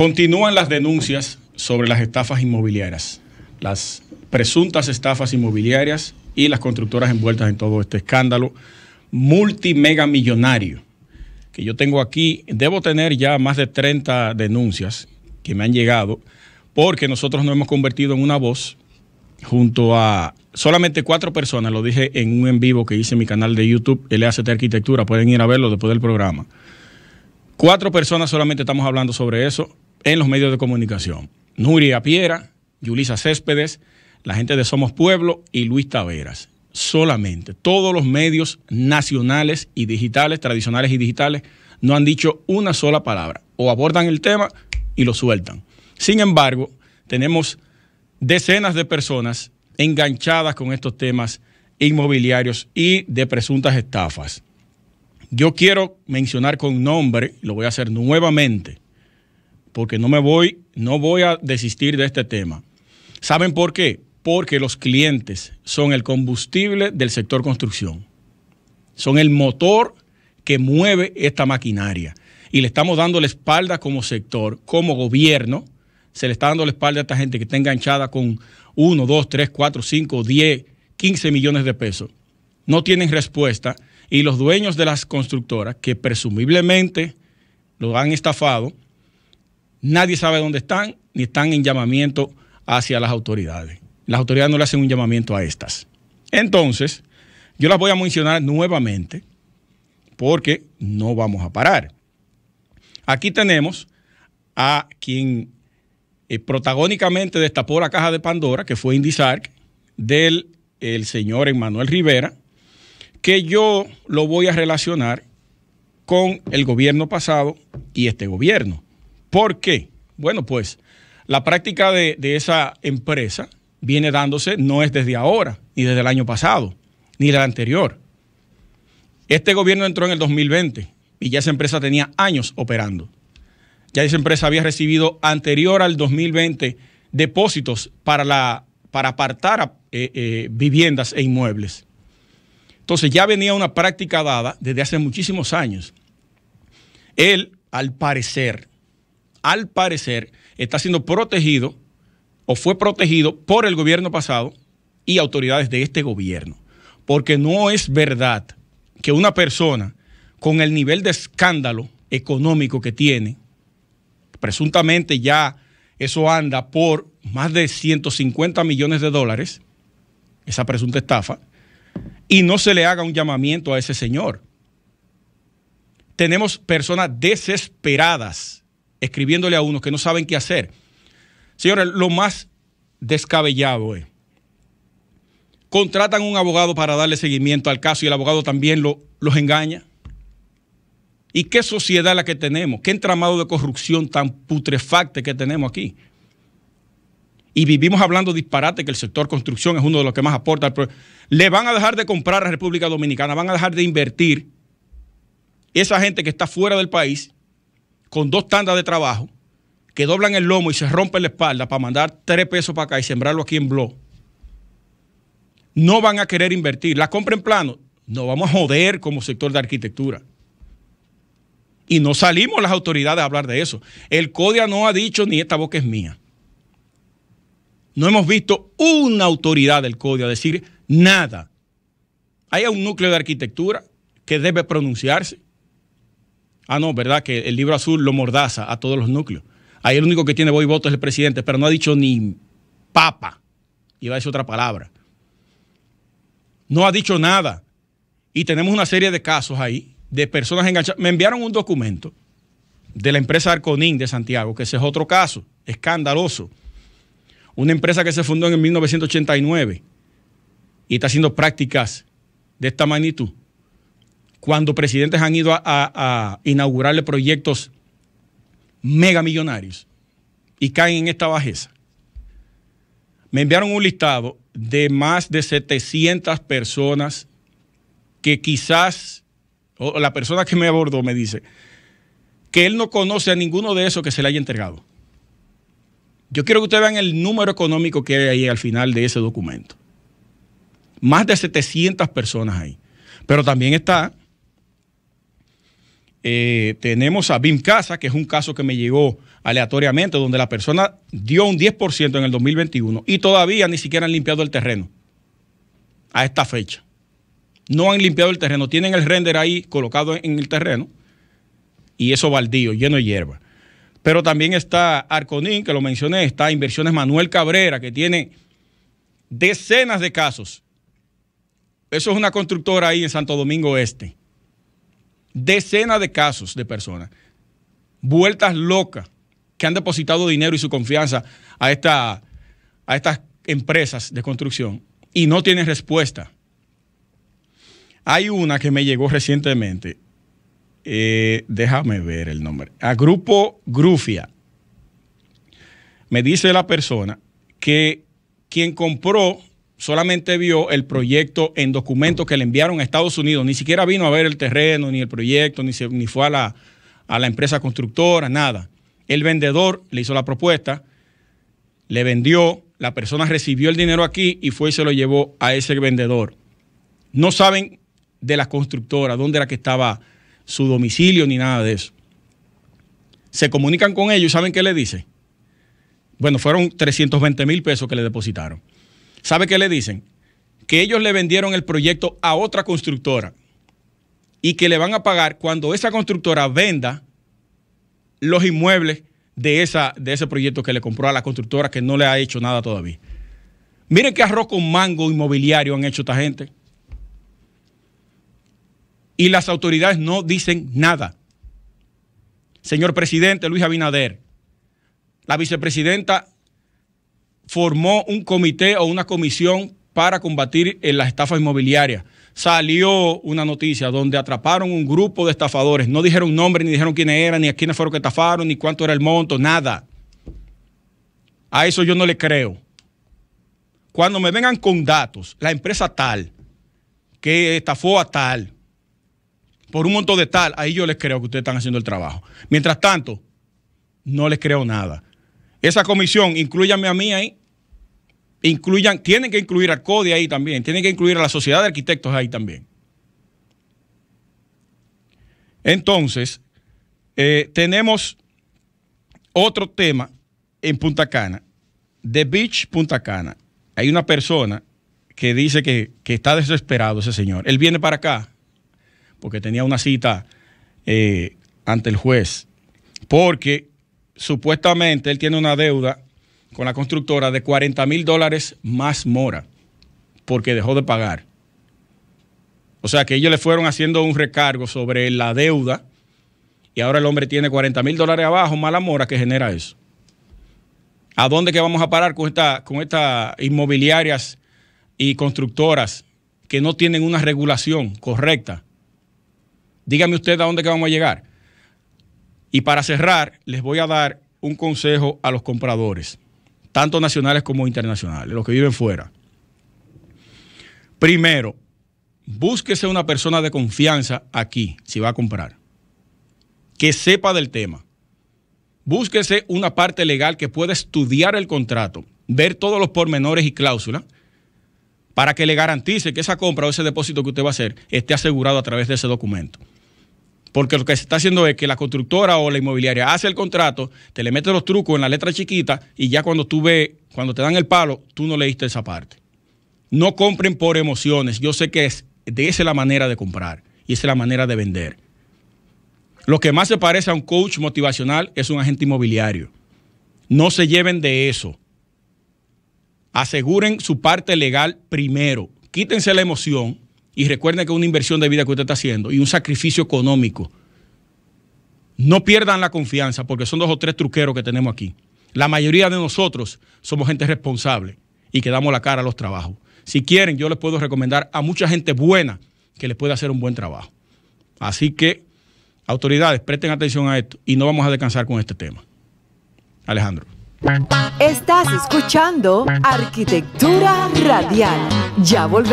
Continúan las denuncias sobre las estafas inmobiliarias, las presuntas estafas inmobiliarias y las constructoras envueltas en todo este escándalo multimegamillonario que yo tengo aquí. Debo tener ya más de 30 denuncias que me han llegado porque nosotros nos hemos convertido en una voz junto a solamente cuatro personas, lo dije en un en vivo que hice en mi canal de YouTube, LACT e Arquitectura, pueden ir a verlo después del programa. Cuatro personas solamente estamos hablando sobre eso en los medios de comunicación. Nuria Piera, Yulisa Céspedes, la gente de Somos Pueblo y Luis Taveras. Solamente todos los medios nacionales y digitales, tradicionales y digitales, no han dicho una sola palabra. O abordan el tema y lo sueltan. Sin embargo, tenemos decenas de personas enganchadas con estos temas inmobiliarios y de presuntas estafas. Yo quiero mencionar con nombre, lo voy a hacer nuevamente, porque no me voy, no voy a desistir de este tema. ¿Saben por qué? Porque los clientes son el combustible del sector construcción. Son el motor que mueve esta maquinaria. Y le estamos dando la espalda como sector, como gobierno. Se le está dando la espalda a esta gente que está enganchada con 1, 2, 3, 4, 5, 10, 15 millones de pesos. No tienen respuesta. Y los dueños de las constructoras, que presumiblemente lo han estafado, Nadie sabe dónde están, ni están en llamamiento hacia las autoridades. Las autoridades no le hacen un llamamiento a estas. Entonces, yo las voy a mencionar nuevamente porque no vamos a parar. Aquí tenemos a quien eh, protagónicamente destapó la caja de Pandora, que fue Indisarc, del señor Emmanuel Rivera, que yo lo voy a relacionar con el gobierno pasado y este gobierno. ¿Por qué? Bueno, pues la práctica de, esa empresa viene dándose no es desde ahora, ni desde el año pasado, ni del anterior. Este gobierno entró en el 2020 y ya esa empresa tenía años operando. Ya esa empresa había recibido anterior al 2020 depósitos para, la, para apartar eh, eh, viviendas e inmuebles. Entonces ya venía una práctica dada desde hace muchísimos años. Él, al parecer, al parecer, está siendo protegido o fue protegido por el gobierno pasado y autoridades de este gobierno. Porque no es verdad que una persona con el nivel de escándalo económico que tiene, presuntamente ya eso anda por más de 150 millones de dólares, esa presunta estafa, y no se le haga un llamamiento a ese señor. Tenemos personas desesperadas escribiéndole a unos que no saben qué hacer. Señores, lo más descabellado es. Contratan un abogado para darle seguimiento al caso y el abogado también los engaña. ¿Y qué sociedad la que tenemos? ¿Qué entramado de corrupción tan putrefacta que tenemos aquí? Y vivimos hablando disparate que el sector construcción es uno de los que más aporta. Le van a dejar de comprar a República Dominicana, van a dejar de invertir. Esa gente que está fuera del país con dos tandas de trabajo que doblan el lomo y se rompen la espalda para mandar tres pesos para acá y sembrarlo aquí en Blo. no van a querer invertir. La compra en plano, nos vamos a joder como sector de arquitectura. Y no salimos las autoridades a hablar de eso. El CODIA no ha dicho ni esta boca es mía. No hemos visto una autoridad del CODIA decir nada. Hay un núcleo de arquitectura que debe pronunciarse Ah, no, ¿verdad? Que el libro azul lo mordaza a todos los núcleos. Ahí el único que tiene voz y voto es el presidente, pero no ha dicho ni papa. Iba a decir otra palabra. No ha dicho nada. Y tenemos una serie de casos ahí de personas enganchadas. Me enviaron un documento de la empresa Arconín de Santiago, que ese es otro caso escandaloso. Una empresa que se fundó en 1989 y está haciendo prácticas de esta magnitud cuando presidentes han ido a, inaugurarle proyectos megamillonarios y caen en esta bajeza. Me enviaron un listado de más de 700 personas que quizás, o la persona que me abordó me dice, que él no conoce a ninguno de esos que se le haya entregado. Yo quiero que ustedes vean el número económico que hay ahí al final de ese documento. Más de 700 personas ahí. Pero también está eh, tenemos a BIM Casa, que es un caso que me llegó aleatoriamente, donde la persona dio un 10% en el 2021 y todavía ni siquiera han limpiado el terreno a esta fecha. No han limpiado el terreno, tienen el render ahí colocado en el terreno y eso baldío, lleno de hierba. Pero también está Arconín, que lo mencioné, está Inversiones Manuel Cabrera, que tiene decenas de casos. Eso es una constructora ahí en Santo Domingo Este decenas de casos de personas vueltas locas que han depositado dinero y su confianza a, esta, a estas empresas de construcción y no tienen respuesta. Hay una que me llegó recientemente, eh, déjame ver el nombre, a Grupo Grufia. Me dice la persona que quien compró solamente vio el proyecto en documentos que le enviaron a Estados Unidos, ni siquiera vino a ver el terreno, ni el proyecto, ni, ni fue a la, a la empresa constructora, nada. El vendedor le hizo la propuesta, le vendió, la persona recibió el dinero aquí y fue y se lo llevó a ese vendedor. No saben de la constructora, dónde era que estaba su domicilio ni nada de eso. Se comunican con ellos, ¿saben qué le dice? Bueno, fueron 320 mil pesos que le depositaron. ¿Sabe qué le dicen? Que ellos le vendieron el proyecto a otra constructora y que le van a pagar cuando esa constructora venda los inmuebles de, esa, de ese proyecto que le compró a la constructora que no le ha hecho nada todavía. Miren qué arroz con mango inmobiliario han hecho esta gente. Y las autoridades no dicen nada. Señor presidente Luis Abinader, la vicepresidenta formó un comité o una comisión para combatir eh, la estafa inmobiliaria. Salió una noticia donde atraparon un grupo de estafadores. No dijeron nombre, ni dijeron quiénes eran, ni a quiénes fueron que estafaron, ni cuánto era el monto, nada. A eso yo no le creo. Cuando me vengan con datos, la empresa tal, que estafó a tal, por un monto de tal, ahí yo les creo que ustedes están haciendo el trabajo. Mientras tanto, no les creo nada. Esa comisión, incluyame a mí ahí incluyan, tienen que incluir a CODI ahí también, tienen que incluir a la Sociedad de Arquitectos ahí también. Entonces, eh, tenemos otro tema en Punta Cana, The Beach Punta Cana. Hay una persona que dice que, está desesperado ese señor. Él viene para acá porque tenía una cita eh, ante el juez, porque supuestamente él tiene una deuda con la constructora de 40 mil dólares más mora, porque dejó de pagar. O sea que ellos le fueron haciendo un recargo sobre la deuda y ahora el hombre tiene 40 mil dólares abajo, más la mora que genera eso. ¿A dónde que vamos a parar con estas con inmobiliarias y constructoras que no tienen una regulación correcta? Dígame usted a dónde que vamos a llegar. Y para cerrar, les voy a dar un consejo a los compradores tanto nacionales como internacionales, los que viven fuera. Primero, búsquese una persona de confianza aquí, si va a comprar, que sepa del tema. Búsquese una parte legal que pueda estudiar el contrato, ver todos los pormenores y cláusulas, para que le garantice que esa compra o ese depósito que usted va a hacer esté asegurado a través de ese documento. Porque lo que se está haciendo es que la constructora o la inmobiliaria hace el contrato, te le mete los trucos en la letra chiquita y ya cuando tú ves, cuando te dan el palo, tú no leíste esa parte. No compren por emociones. Yo sé que es, de esa es la manera de comprar y esa es la manera de vender. Lo que más se parece a un coach motivacional es un agente inmobiliario. No se lleven de eso. Aseguren su parte legal primero. Quítense la emoción y recuerden que es una inversión de vida que usted está haciendo y un sacrificio económico. No pierdan la confianza porque son dos o tres truqueros que tenemos aquí. La mayoría de nosotros somos gente responsable y que damos la cara a los trabajos. Si quieren, yo les puedo recomendar a mucha gente buena que les pueda hacer un buen trabajo. Así que, autoridades, presten atención a esto y no vamos a descansar con este tema. Alejandro. Estás escuchando Arquitectura Radial. Ya volvemos.